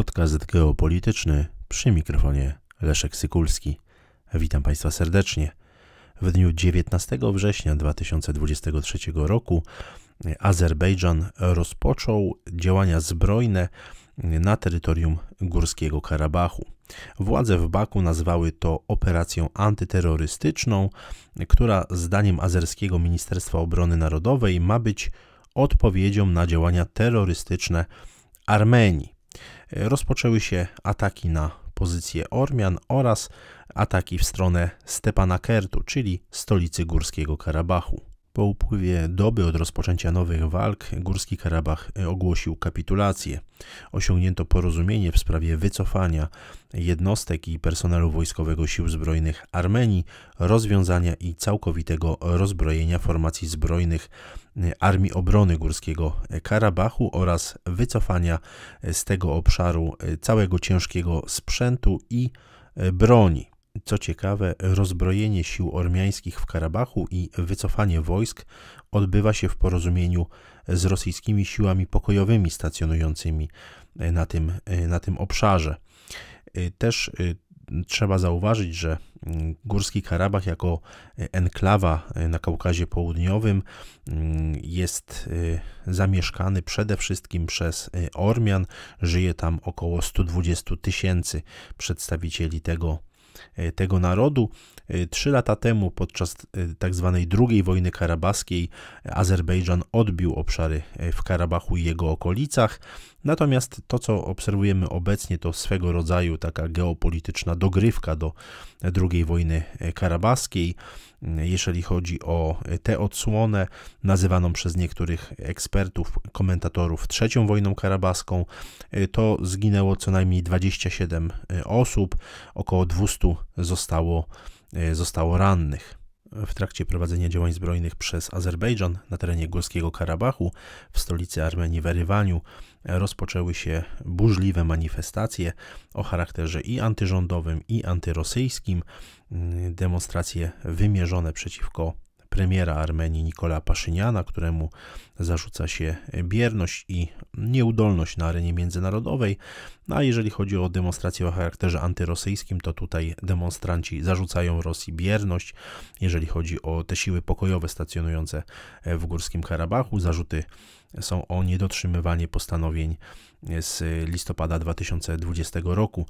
Podcast geopolityczny przy mikrofonie Leszek Sykulski. Witam Państwa serdecznie. W dniu 19 września 2023 roku Azerbejdżan rozpoczął działania zbrojne na terytorium Górskiego Karabachu. Władze w Baku nazwały to operacją antyterrorystyczną, która zdaniem azerskiego Ministerstwa Obrony Narodowej ma być odpowiedzią na działania terrorystyczne Armenii rozpoczęły się ataki na pozycję Ormian oraz ataki w stronę Stepana Kertu, czyli stolicy Górskiego Karabachu. Po upływie doby od rozpoczęcia nowych walk Górski Karabach ogłosił kapitulację. Osiągnięto porozumienie w sprawie wycofania jednostek i personelu wojskowego sił zbrojnych Armenii, rozwiązania i całkowitego rozbrojenia formacji zbrojnych Armii Obrony Górskiego Karabachu oraz wycofania z tego obszaru całego ciężkiego sprzętu i broni. Co ciekawe, rozbrojenie sił ormiańskich w Karabachu i wycofanie wojsk odbywa się w porozumieniu z rosyjskimi siłami pokojowymi stacjonującymi e, na tym, e, na tym obszarze. E, też trzeba zauważyć, że mm, Górski Karabach jako enklawa na Kaukazie Południowym mm, jest zamieszkany przede wszystkim przez Ormian. Żyje tam około 120 tysięcy przedstawicieli tego E, tego narodu. E, trzy lata temu, podczas e, tzw. Tak II wojny karabaskiej, Azerbejdżan odbił obszary w Karabachu i jego okolicach. Natomiast to, co obserwujemy obecnie, to swego rodzaju taka geopolityczna dogrywka do II wojny karabaskiej. Jeżeli chodzi o tę odsłonę, nazywaną przez niektórych ekspertów, komentatorów III wojną karabaską, to zginęło co najmniej 27 osób, około 200 zostało, zostało rannych w trakcie prowadzenia działań zbrojnych przez Azerbejdżan na terenie Górskiego Karabachu w stolicy Armenii Erywaniu rozpoczęły się burzliwe manifestacje o charakterze i antyrządowym, i antyrosyjskim, mm, demonstracje wymierzone przeciwko premiera Armenii Nikola Paszyniana, któremu zarzuca się bierność i nieudolność na arenie międzynarodowej. No a jeżeli chodzi o demonstrację o charakterze antyrosyjskim, to tutaj demonstranci zarzucają Rosji bierność, jeżeli chodzi o te siły pokojowe stacjonujące w Górskim Karabachu. Zarzuty są o niedotrzymywanie postanowień z listopada 2020 roku.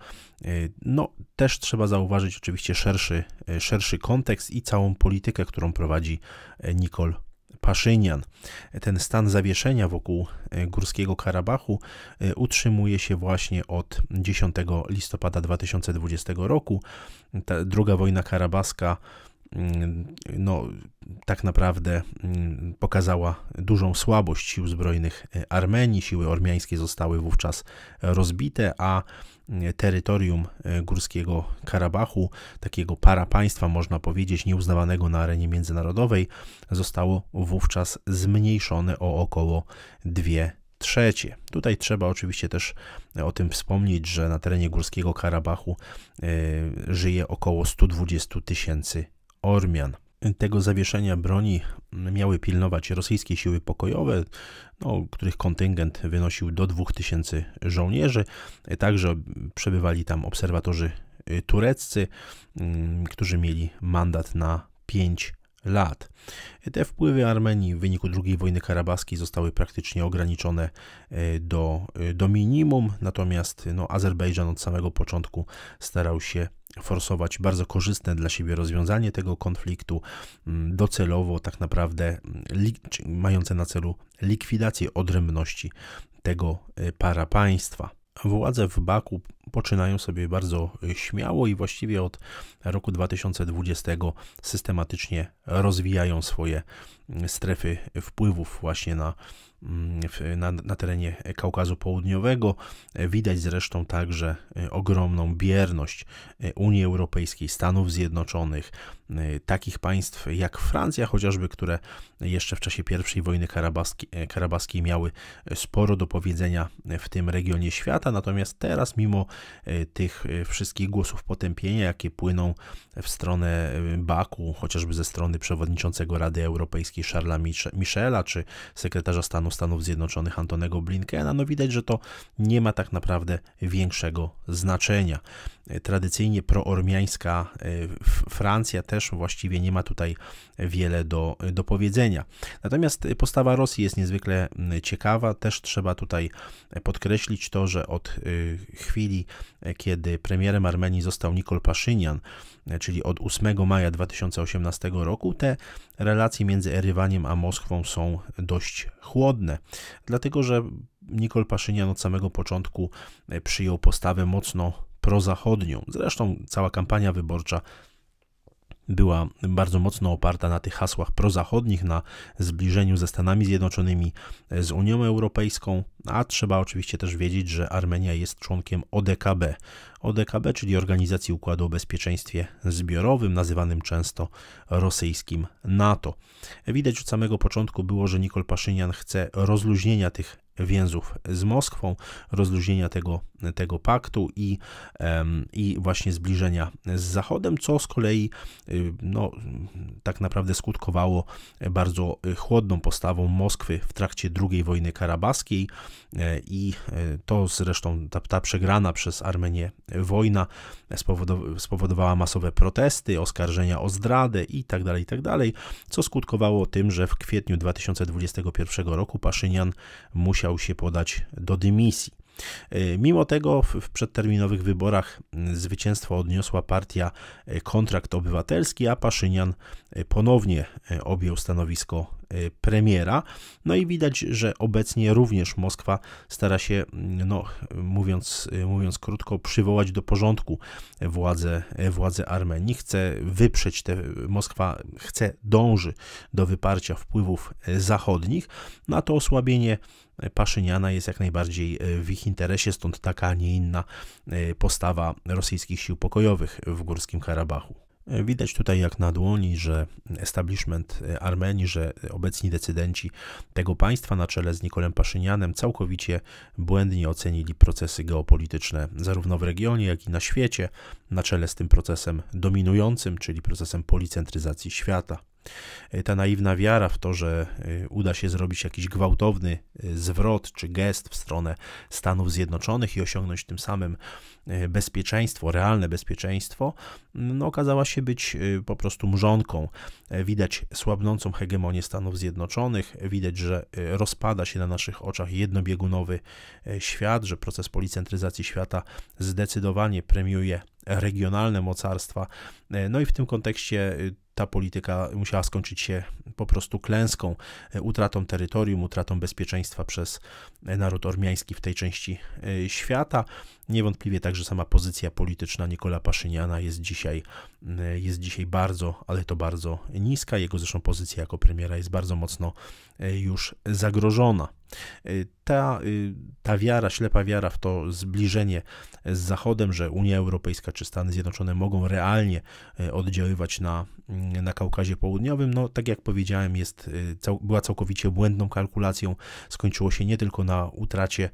No, też trzeba zauważyć oczywiście szerszy, szerszy kontekst i całą politykę, którą prowadzi prowadzi e, Nikol Paszynian. Ten stan zawieszenia wokół e, Górskiego Karabachu e, utrzymuje się właśnie od 10 listopada 2020 roku. Ta druga wojna karabaska Mm, no, tak naprawdę mm, pokazała dużą słabość sił zbrojnych e, Armenii. Siły ormiańskie zostały wówczas rozbite, a mm, terytorium e, górskiego Karabachu, takiego para państwa można powiedzieć, nieuznawanego na arenie międzynarodowej, zostało wówczas zmniejszone o około 2 trzecie. Tutaj trzeba oczywiście też e, o tym wspomnieć, że na terenie Górskiego Karabachu żyje około 120 tysięcy Ormian. Tego zawieszenia broni miały pilnować rosyjskie siły pokojowe, no, których kontyngent wynosił do 2000 żołnierzy. Także przebywali tam obserwatorzy tureccy, mm, którzy mieli mandat na 5 lat. Te wpływy Armenii w wyniku II wojny karabaskiej zostały praktycznie ograniczone e, do, e, do minimum, natomiast no, Azerbejdżan od samego początku starał się forsować bardzo korzystne dla siebie rozwiązanie tego konfliktu, mm, docelowo tak naprawdę mm, mające na celu likwidację odrębności tego e, para państwa. Władze w Baku poczynają sobie bardzo y, śmiało i właściwie od roku 2020 systematycznie rozwijają swoje mm, strefy wpływów właśnie na, mm, na, na, terenie Kaukazu Południowego. Widać zresztą także y, ogromną bierność y, Unii Europejskiej, Stanów Zjednoczonych, takich państw jak Francja chociażby, które jeszcze w czasie I wojny karabaski, karabaskiej miały sporo do powiedzenia w tym regionie świata, natomiast teraz mimo E, tych e, wszystkich głosów potępienia, jakie płyną w stronę e, Baku, chociażby ze strony przewodniczącego Rady Europejskiej Charlesa Michela, czy sekretarza stanu Stanów Zjednoczonych Antonego Blinkena, no widać, że to nie ma tak naprawdę większego znaczenia tradycyjnie proormiańska e, Francja też właściwie nie ma tutaj wiele do, do powiedzenia. Natomiast postawa Rosji jest niezwykle ciekawa. Też trzeba tutaj podkreślić to, że od e, chwili, e, kiedy premierem Armenii został Nikol Paszynian, czyli od 8 maja 2018 roku, te relacje między Erywaniem a Moskwą są dość chłodne, dlatego że Nikol Paszynian od samego początku przyjął postawę mocno prozachodnią. Zresztą cała kampania wyborcza była bardzo mocno oparta na tych hasłach prozachodnich, na zbliżeniu ze Stanami Zjednoczonymi, e, z Unią Europejską, a trzeba oczywiście też wiedzieć, że Armenia jest członkiem ODKB. ODKB, czyli Organizacji Układu o Bezpieczeństwie Zbiorowym, nazywanym często rosyjskim NATO. Widać od samego początku było, że Nikol Paszynian chce rozluźnienia tych więzów z Moskwą, rozluźnienia tego, tego paktu i, i właśnie zbliżenia z Zachodem, co z kolei y, no, tak naprawdę skutkowało bardzo chłodną postawą Moskwy w trakcie II wojny karabaskiej e, i e, to zresztą ta, ta przegrana przez Armenię wojna spowodowała masowe protesty, oskarżenia o zdradę itd., tak itd., tak co skutkowało tym, że w kwietniu 2021 roku Paszynian musiał musiał się podać do dymisji. E, mimo tego w przedterminowych wyborach zwycięstwo odniosła partia e, Kontrakt Obywatelski, a Paszynian e, ponownie objął stanowisko Y, premiera. No i widać, że obecnie również Moskwa stara się, mm, no, mówiąc, y, mówiąc krótko, przywołać do porządku władze y, władzę Armenii. Chce wyprzeć te, Moskwa chce, dąży do wyparcia wpływów zachodnich, no a to osłabienie Paszyniana jest jak najbardziej w ich interesie, stąd taka, a nie inna postawa rosyjskich sił pokojowych w Górskim Karabachu. Widać tutaj jak na dłoni, że establishment e, Armenii, że obecni decydenci tego państwa na czele z Nikolem Paszynianem całkowicie błędnie ocenili procesy geopolityczne zarówno w regionie, jak i na świecie, na czele z tym procesem dominującym, czyli procesem policentryzacji świata. E, ta naiwna wiara w to, że e, uda się zrobić jakiś gwałtowny e, zwrot czy gest w stronę Stanów Zjednoczonych i osiągnąć tym samym bezpieczeństwo, realne bezpieczeństwo, no, okazała się być po prostu mrzonką. Widać słabnącą hegemonię Stanów Zjednoczonych, widać, że rozpada się na naszych oczach jednobiegunowy świat, że proces policentryzacji świata zdecydowanie premiuje regionalne mocarstwa. No i w tym kontekście ta polityka musiała skończyć się po prostu klęską, e, utratą terytorium, utratą bezpieczeństwa przez e, naród ormiański w tej części e, świata. Niewątpliwie także sama pozycja polityczna Nikola Paszyniana jest dzisiaj, jest dzisiaj bardzo, ale to bardzo niska. Jego zresztą pozycja jako premiera jest bardzo mocno już zagrożona. Y, ta, y, ta wiara, ślepa wiara w to zbliżenie z Zachodem, że Unia Europejska czy Stany Zjednoczone mogą realnie y, oddziaływać na, mm, na Kaukazie Południowym, no tak jak powiedziałem, jest, była całkowicie błędną kalkulacją. Skończyło się nie tylko na utracie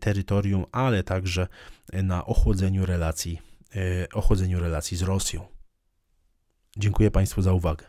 terytorium, ale także na ochłodzeniu relacji, ochłodzeniu relacji z Rosją. Dziękuję Państwu za uwagę.